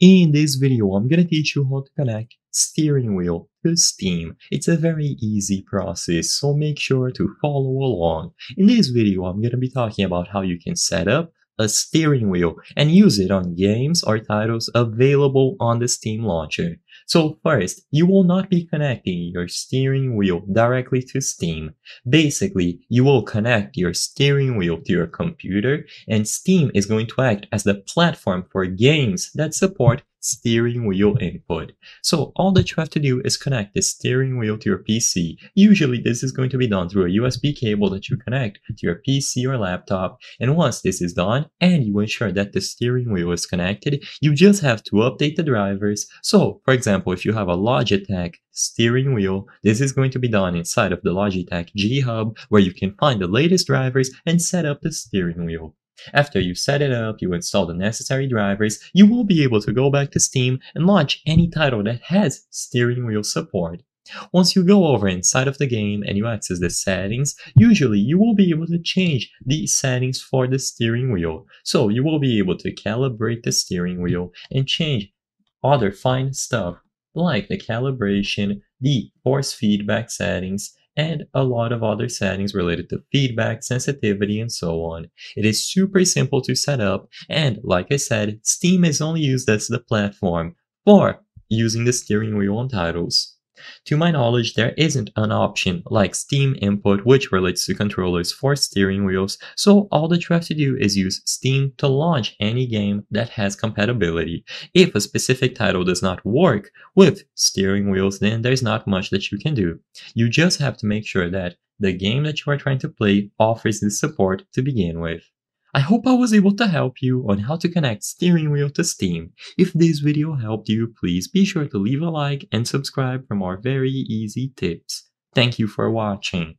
In this video, I'm gonna teach you how to connect steering wheel to Steam. It's a very easy process, so make sure to follow along. In this video, I'm gonna be talking about how you can set up, a steering wheel and use it on games or titles available on the Steam launcher. So first, you will not be connecting your steering wheel directly to Steam. Basically, you will connect your steering wheel to your computer and Steam is going to act as the platform for games that support steering wheel input. So all that you have to do is connect the steering wheel to your PC. Usually this is going to be done through a USB cable that you connect to your PC or laptop. And once this is done and you ensure that the steering wheel is connected, you just have to update the drivers. So for example, if you have a Logitech steering wheel, this is going to be done inside of the Logitech G Hub where you can find the latest drivers and set up the steering wheel. After you set it up, you install the necessary drivers, you will be able to go back to Steam and launch any title that has steering wheel support. Once you go over inside of the game and you access the settings, usually you will be able to change the settings for the steering wheel. So you will be able to calibrate the steering wheel and change other fine stuff like the calibration, the force feedback settings, and a lot of other settings related to feedback, sensitivity, and so on. It is super simple to set up, and like I said, Steam is only used as the platform for using the steering wheel on titles. To my knowledge, there isn't an option like Steam input which relates to controllers for steering wheels, so all that you have to do is use Steam to launch any game that has compatibility. If a specific title does not work with steering wheels, then there's not much that you can do. You just have to make sure that the game that you are trying to play offers this support to begin with. I hope I was able to help you on how to connect steering wheel to Steam. If this video helped you, please be sure to leave a like and subscribe for more very easy tips. Thank you for watching.